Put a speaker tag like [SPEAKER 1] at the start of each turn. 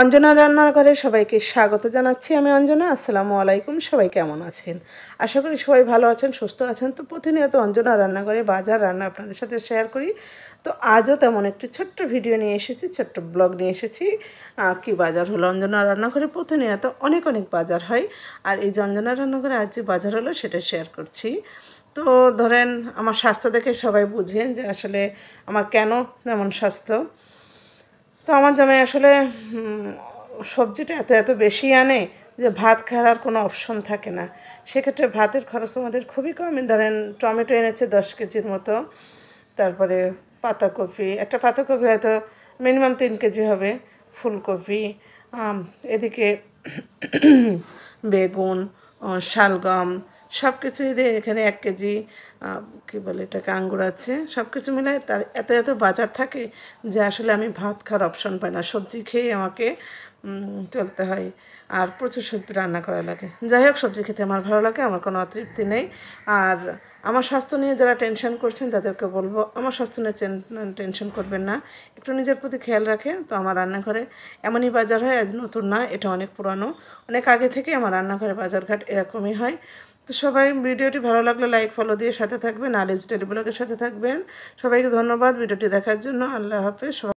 [SPEAKER 1] অঞ্জনা রান্নাঘরে সবাইকে স্বাগত জানাচ্ছি আমি অঞ্জনা আসসালামু আলাইকুম সবাই কেমন আছেন আশা করি সবাই ভালো আছেন সুস্থ আছেন তো প্রতিনিয়ত অঞ্জনা রান্নাঘরে বাজার রান্না আপনাদের সাথে শেয়ার করি তো আজও তেমন একটি ছোট্ট ভিডিও নিয়ে এসেছি ছোট্ট ব্লগ নিয়ে এসেছি কি বাজার হলো অঞ্জনা রান্নাঘরে প্রতিনিয়ত অনেক অনেক বাজার হয় আর এই যে অঞ্জনা রান্নাঘরে আজ যে বাজার হলো সেটা শেয়ার করছি তো ধরেন আমার স্বাস্থ্য দেখে সবাই বুঝেন যে আসলে আমার কেন এমন স্বাস্থ্য তো আমার জামাই আসলে সবজিটা এত এত বেশি আনে যে ভাত খাওয়ার আর কোনো অপশন থাকে না সেক্ষেত্রে ভাতের খরচ আমাদের খুবই কম ধরেন টমেটো এনেছে দশ কেজির মতো তারপরে পাতাকপি একটা পাতাকপি হয়তো মিনিমাম তিন কেজি হবে ফুলকপি এদিকে বেগুন শালগম সব কিছুই দিয়ে এখানে এক কেজি কি বলে এটাকে কাঙ্গুর আছে সব কিছু মিলে তার এত এত বাজার থাকে যে আসলে আমি ভাত খাওয়ার অপশন পাই না সবজি খেয়ে আমাকে চলতে হয় আর প্রচুর সবজি রান্না করা লাগে যাই হোক সবজি খেতে আমার ভালো লাগে আমার কোনো অতৃপ্তি নেই আর আমার স্বাস্থ্য নিয়ে যারা টেনশন করছেন তাদেরকে বলবো আমার স্বাস্থ্য নিয়ে টেনশন করবেন না একটু নিজের প্রতি খেয়াল রাখে তো আমার রান্নাঘরে এমনই বাজার হয় আজ নতুন না এটা অনেক পুরানো অনেক আগে থেকে আমার রান্নাঘরে বাজারঘাট এরকমই হয় তো সবাই ভিডিওটি ভালো লাগলে লাইক ফলো দিয়ে সাথে থাকবেন আলিফ টেলিব্লগের সাথে থাকবেন সবাইকে ধন্যবাদ ভিডিওটি দেখার জন্য আল্লাহ হাফেজ